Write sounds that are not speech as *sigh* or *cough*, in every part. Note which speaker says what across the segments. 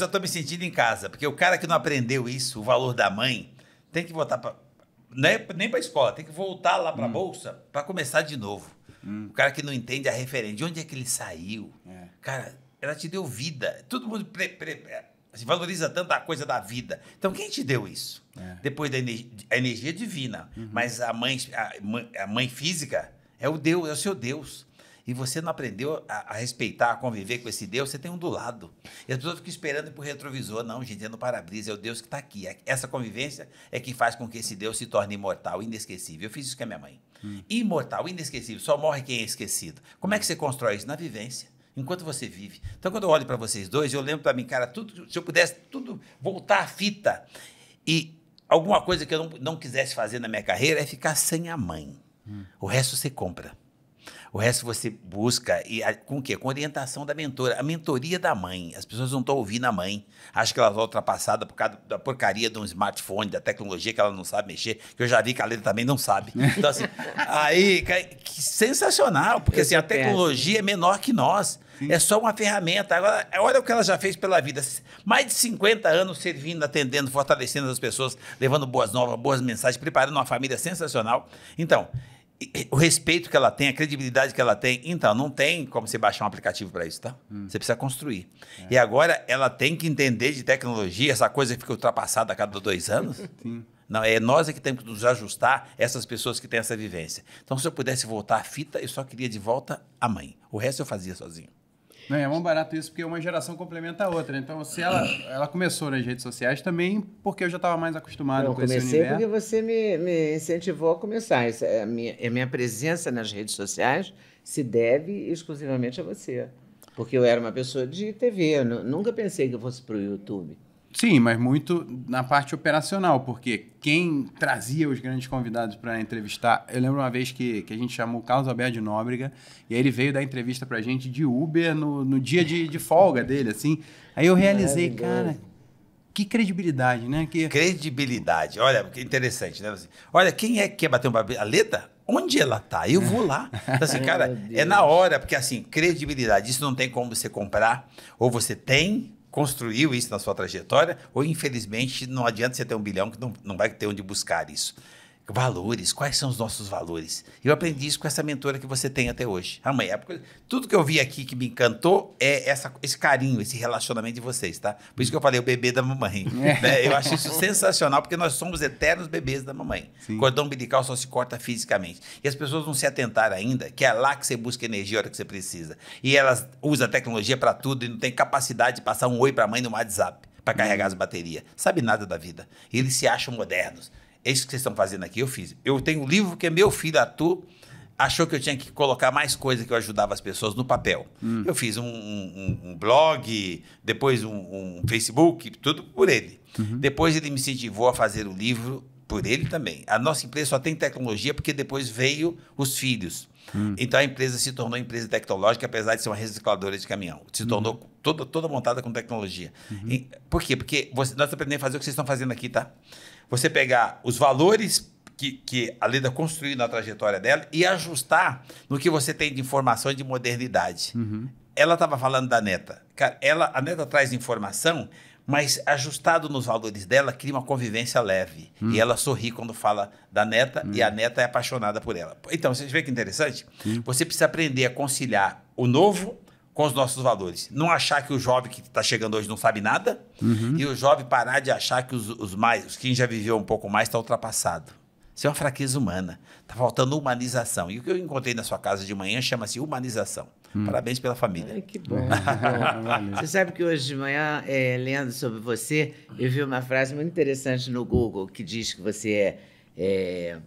Speaker 1: já estou me sentindo em casa, porque o cara que não aprendeu isso, o valor da mãe, tem que voltar para. É nem para escola, tem que voltar lá para a hum. bolsa para começar de novo. Hum. O cara que não entende a referência, de onde é que ele saiu? É. Cara, ela te deu vida. Todo mundo pre, pre, se valoriza tanto a coisa da vida. Então, quem te deu isso? É. Depois da energia, a energia divina, uhum. mas a mãe, a, a mãe física é o Deus, é o seu Deus e você não aprendeu a, a, respeitar, a conviver com esse Deus, você tem um do lado. E as pessoas ficam esperando para o retrovisor. Não, gente, é no para-brisa, é o Deus que está aqui. É, essa convivência é que faz com que esse Deus se torne imortal, inesquecível. Eu fiz isso com a minha mãe. Hum. Imortal, inesquecível, só morre quem é esquecido. Como é que você constrói isso? Na vivência enquanto você vive. Então, quando eu olho para vocês dois, eu lembro para mim, cara, tudo, se eu pudesse tudo voltar à fita e alguma coisa que eu não, não quisesse fazer na minha carreira é ficar sem a mãe. Hum. O resto você compra. O resto você busca e com o quê? Com orientação da mentora, a mentoria da mãe. As pessoas não estão ouvindo a mãe, acho que ela está ultrapassada por causa da porcaria de um smartphone, da tecnologia que ela não sabe mexer, que eu já vi que a letra também não sabe. Então assim, *laughs* aí sensacional, porque assim, a tecnologia é menor que nós. É só uma ferramenta. Agora, olha o que ela já fez pela vida. Mais de 50 anos servindo, atendendo, fortalecendo as pessoas, levando boas novas, boas mensagens, preparando uma família sensacional. Então, o respeito que ela tem, a credibilidade que ela tem. Então, não tem como você baixar um aplicativo para isso, tá? Hum. Você precisa construir. É. E agora ela tem que entender de tecnologia, essa coisa que fica ultrapassada a cada dois anos. *laughs* Sim. Não, é nós é que temos que nos ajustar, essas pessoas que têm essa vivência. Então, se eu pudesse voltar a fita, eu só queria de volta a mãe. O resto eu fazia sozinho. Não, é muito barato isso porque uma geração complementa a outra. Então, se ela, ela começou nas redes sociais também, porque eu já estava mais acostumado com esse universo. comecei porque você me, me, incentivou a começar. Isso, é a, minha, é a minha presença nas redes sociais se deve exclusivamente a você. Porque eu era uma pessoa de TV, nunca pensei que eu fosse para o YouTube. Sim, mas muito na parte operacional, porque quem trazia os grandes convidados para entrevistar. Eu lembro uma vez que, que a gente chamou o Carlos Alberto de Nóbrega, e aí ele veio dar entrevista para a gente de Uber no, no dia de, de folga dele, assim. Aí eu realizei, é cara, que credibilidade, né? Que... Credibilidade. Olha, que interessante, né? Olha, quem é que quer bater um papo? A letra? Onde ela tá? Eu vou lá. Então, assim, cara, *laughs* é na hora, porque assim, credibilidade, isso não tem como você comprar, ou você tem construiu isso na sua trajetória, ou infelizmente não adianta você ter um bilhão que não, não vai ter onde buscar isso valores, quais são os nossos valores. Eu aprendi isso com essa mentora que você tem até hoje. Amanhã, tudo que eu vi aqui que me encantou é essa, esse carinho, esse relacionamento de vocês, tá? Por isso que eu falei o bebê da mamãe. *laughs* É. Né? Eu acho isso sensacional, porque nós somos eternos bebês da mamãe. O cordão umbilical só se corta fisicamente. E as pessoas não se atentaram ainda que é lá que você busca energia a hora que você precisa. E elas usam a tecnologia para tudo e não tem capacidade de passar um oi para a mãe no WhatsApp para carregar uhum. as baterias. Sabe nada da vida. Eles se acham modernos. É isso que vocês estão fazendo aqui, eu fiz. Eu tenho um livro que é meu filho, Atu achou que eu tinha que colocar mais coisa que eu ajudava as pessoas no papel. Hum. Eu fiz um, um, um blog, depois um, um, Facebook, tudo por ele. Uhum. Depois ele me incentivou a fazer o livro por ele também. A nossa empresa só tem tecnologia porque depois veio os filhos. Hum. Então a empresa se tornou empresa tecnológica, apesar de ser uma recicladora de caminhão. Se uhum. tornou uhum. toda, toda montada com tecnologia. Uhum. E, por quê? Porque você, nós aprendemos a fazer o que vocês estão fazendo aqui, tá? você pegar os valores que, que a Leda construiu na trajetória dela e ajustar no que você tem de informação e de modernidade. Uhum. Ela estava falando da neta. Cara, ela, a neta traz informação, mas ajustado nos valores dela, cria uma convivência leve. Uhum. E ela sorri quando fala da neta uhum. e hum. a neta é apaixonada por ela. Então, você vê que interessante? Você precisa aprender a conciliar o novo com os nossos valores. Não achar que o jovem que está chegando hoje não sabe nada uhum. e o jovem parar de achar que os, os mais, os quem já viveu um pouco mais está ultrapassado. Isso é uma fraqueza humana. Está faltando humanização. E o que eu encontrei na sua casa de manhã chama-se humanização. Hum. Parabéns pela família. Ai, que bom. *laughs* você sabe que hoje de manhã, é, lendo sobre você, eu vi uma frase muito interessante no Google que diz que você é, é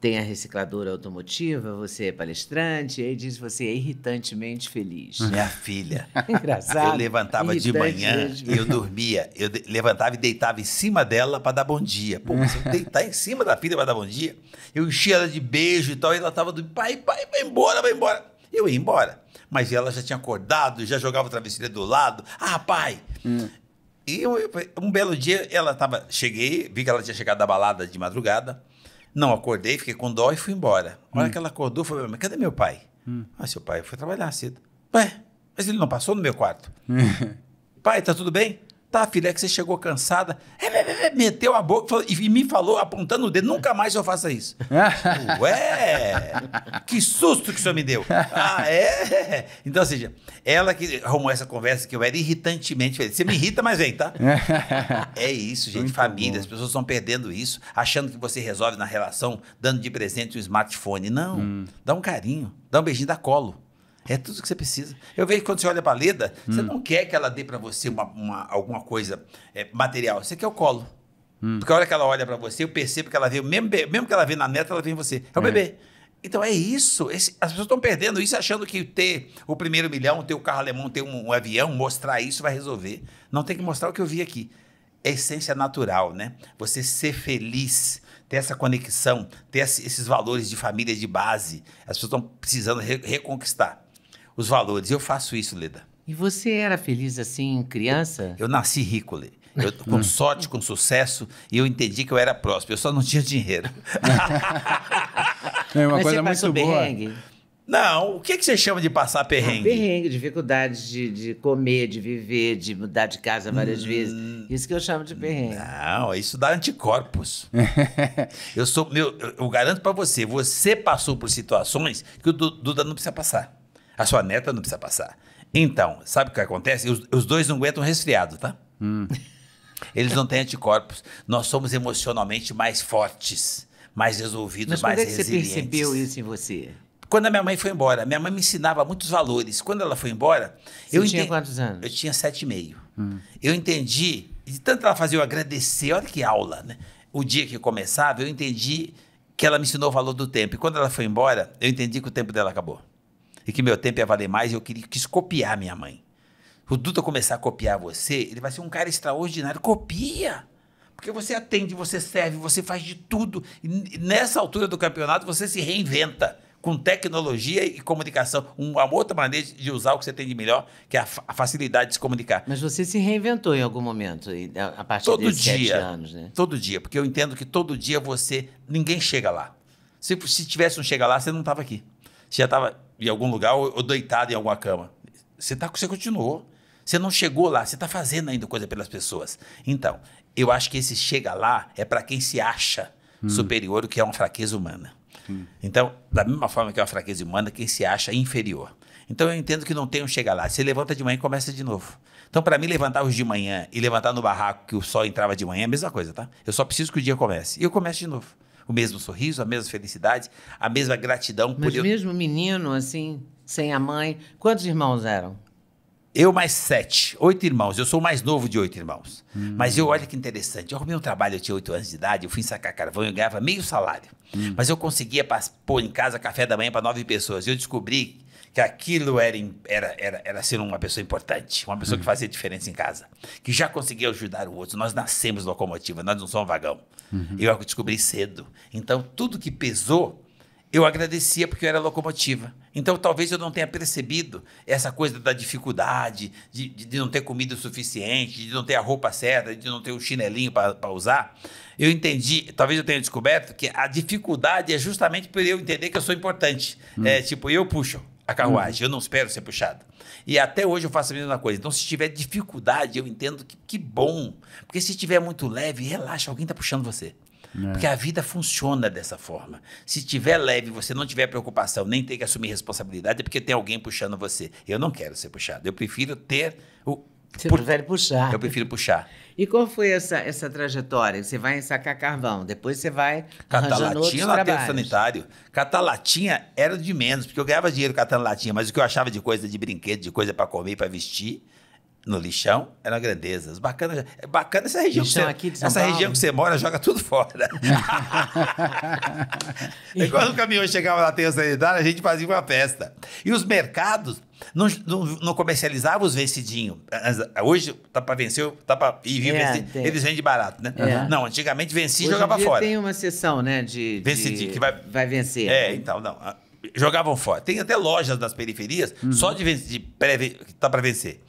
Speaker 1: tem a recicladora automotiva, você é palestrante, e aí diz você é irritantemente feliz. Minha filha. *laughs* É engraçado. Eu levantava de manhã, e eu dormia, eu levantava e deitava em cima dela para dar bom dia. Pô, você deitar em cima da filha para dar bom dia, eu enchia ela de beijo e tal, e ela tava do pai, pai, vai embora, vai embora. Eu ia embora. Mas ela já tinha acordado, já jogava o travesseiro do lado. Ah, pai! Hum. E eu, um belo dia ela tava. Cheguei, vi que ela tinha chegado da balada de madrugada. Não, acordei, fiquei com dó e fui embora. A hora hum. que ela acordou, falou: Mas cadê meu pai? Hum. Ah, seu pai foi trabalhar cedo. Pai, mas ele não passou no meu quarto. *laughs* pai, tá tudo bem? Tá, filha, é que você chegou cansada, é, é, é, meteu a boca e me falou, apontando o dedo, nunca mais eu faça isso. *laughs* Ué, que susto que o senhor me deu. Ah, é? Então, ou seja, ela que arrumou essa conversa que eu era irritantemente feliz. Você me irrita, mas vem, tá? *laughs* É isso, gente, Muito família, bom. as pessoas estão perdendo isso, achando que você resolve na relação dando de presente um smartphone. Não, hum. dá um carinho, dá um beijinho, dá colo. É tudo que você precisa. Eu vejo que quando você olha para a Leda, hum. você não quer que ela dê para você uma, uma, alguma coisa é, material. Você quer o colo. Hum. Porque a hora que ela olha para você, eu percebo que ela vê, mesmo, mesmo que ela vê na neta, ela vê em você. É o é. bebê. Então é isso. Esse, as pessoas estão perdendo isso, achando que ter o primeiro milhão, ter o carro alemão, ter um, um, avião, mostrar isso vai resolver. Não tem que mostrar o que eu vi aqui. É essência natural, né? Você ser feliz, ter essa conexão, ter esses valores de família de base. As pessoas estão precisando re reconquistar os valores. Eu faço isso, Leda. E você era feliz assim, criança? Eu, nasci rico, Leda. Eu, *laughs* com sorte, com sucesso, e eu entendi que eu era próspero. Eu só não tinha dinheiro. é uma Mas coisa muito perrengue. boa. Não, o que, que você chama de passar perrengue? Ah, perrengue, dificuldade de, de, comer, de viver, de mudar de casa várias hum, vezes. Isso que eu chamo de perrengue. Não, isso dá anticorpos. *laughs* eu sou, meu, eu garanto para você, você passou por situações que o Duda não precisa passar. A sua neta não precisa passar. Então, sabe o que acontece? Os, os dois não aguentam resfriado, tá? Hum. Eles não têm anticorpos. Nós somos emocionalmente mais fortes, mais resolvidos, Mas mais quando é Você percebeu isso em você? Quando a minha mãe foi embora, minha mãe me ensinava muitos valores. Quando ela foi embora, você eu tinha quantos anos? Eu tinha sete e meio. Hum. Eu entendi, de tanto ela fazia eu agradecer, olha que aula, né? O dia que começava, eu entendi que ela me ensinou o valor do tempo. E quando ela foi embora, eu entendi que o tempo dela acabou e que meu tempo ia valer mais, eu queria, quis copiar minha mãe. O Duda começar a copiar você, ele vai ser um cara extraordinário. Copia! Porque você atende, você serve, você faz de tudo. E nessa altura do campeonato, você se reinventa com tecnologia e comunicação. Uma outra maneira de usar o que você tem de melhor, que é a, a facilidade de se comunicar. Mas você se reinventou em algum momento, a partir todo desses dia, anos, né? Todo dia, porque eu entendo que todo dia você... Ninguém chega lá. Se, se tivesse um chega lá, você não estava aqui. Você já estava em algum lugar ou deitado em alguma cama. Você, tá, você continuou. Você não chegou lá, você está fazendo ainda coisa pelas pessoas. Então, eu acho que esse chega lá é para quem se acha hum. superior, o que é uma fraqueza humana. Hum. Então, da mesma forma que é uma fraqueza humana, quem se acha inferior. Então, eu entendo que não tem um chega lá. Você levanta de manhã e começa de novo. Então, para mim, levantar os de manhã e levantar no barraco que o sol entrava de manhã é a mesma coisa, tá? Eu só preciso que o dia comece. E eu começo de novo o mesmo sorriso, a mesma felicidade, a mesma gratidão. Mas por mesmo menino, assim, sem a mãe, quantos irmãos eram? Eu mais sete, oito irmãos. Eu sou o mais novo de oito irmãos. Hum. Mas eu, olha que interessante, eu arrumei um trabalho, eu tinha oito anos de idade, eu fui sacar carvão, eu ganhava meio salário. Hum. Mas eu conseguia pôr em casa café da manhã para nove pessoas. Eu descobri que aquilo era, era, era, era ser uma pessoa importante, uma pessoa que uhum. fazia diferença em casa, que já conseguia ajudar o outro. Nós nascemos locomotiva, nós não somos vagão. Uhum. Eu descobri cedo. Então, tudo que pesou, eu agradecia porque eu era locomotiva. Então, talvez eu não tenha percebido essa coisa da dificuldade, de, de não ter comida o suficiente, de não ter a roupa certa, de não ter o chinelinho para usar. Eu entendi, talvez eu tenha descoberto que a dificuldade é justamente por eu entender que eu sou importante. Hum. É, tipo, eu puxo a carruagem, uhum. eu não espero ser puxado. E até hoje eu faço a mesma coisa. Então, se tiver dificuldade, eu entendo que, que bom. Porque se tiver muito leve, relaxa, alguém está puxando você. É. Porque a vida funciona dessa forma. Se tiver leve, você não tiver preocupação, nem tem que assumir responsabilidade, é porque tem alguém puxando você. Eu não quero ser puxado. Eu prefiro ter o, você Por... prefere puxar. Eu prefiro puxar. E qual foi essa, essa trajetória? Você vai ensacar carvão, depois você vai catalatinha outros trabalhos. sanitário. Catalatinha era de menos, porque eu ganhava dinheiro catando latinha, mas o que eu achava de coisa de brinquedo, de coisa para comer, para vestir, no lixão era grandezas. Bacana, é bacana essa região. Lixão que você, aqui de São essa Paulo. região que você mora joga tudo fora. e *laughs* quando *laughs* o caminhão chegava na terra sanitário a gente fazia uma festa. E os mercados não, não, não comercializava os vencidinhos. Hoje, tá para vencer, tá para ir é, vencer, eles vendem barato, né? É. Não, antigamente venci e jogava fora. Tem uma sessão, né? De. Vencidinho, que vai. Vai vencer. É, né? então, não. Jogavam fora. Tem até lojas das periferias uhum. só de, venci, de pré, tá para vencer.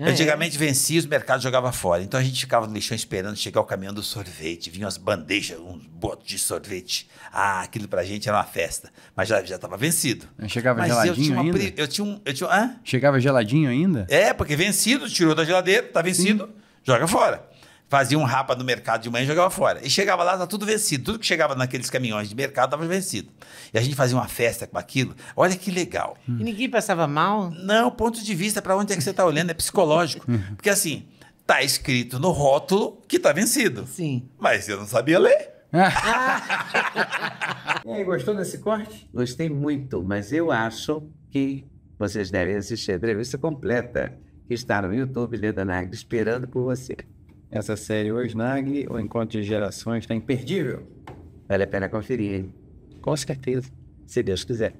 Speaker 1: Ah, Antigamente é? vencia, os mercados jogava fora. Então a gente ficava no lixão esperando chegar o caminhão do sorvete. Vinham as bandejas, uns botos de sorvete. Ah, aquilo pra gente era uma festa. Mas já estava vencido. Eu chegava Mas geladinho eu ainda? Eu tinha um... Eu tinha um... Chegava geladinho ainda? É, porque vencido, tirou da geladeira, tá vencido, Sim. joga fora fazia um rapa no mercado de manhã e jogava fora. E chegava lá, estava tá tudo vencido. Tudo que chegava naqueles caminhões de mercado estava vencido. E a gente fazia uma festa com aquilo. Olha que legal. E ninguém passava mal? Não, ponto de vista para onde é que você está olhando, é psicológico. Uhum. Porque assim, tá escrito no rótulo que tá vencido. Sim. Mas eu não sabia ler. É. *laughs* e aí, gostou desse corte? Gostei muito, mas eu acho que vocês devem assistir a entrevista completa que está no YouTube Leda Nagra, esperando por você essa série hoje, Nagli, o Encontro de Gerações, está imperdível. Vale a pena conferir. Com certeza. Se Deus quiser.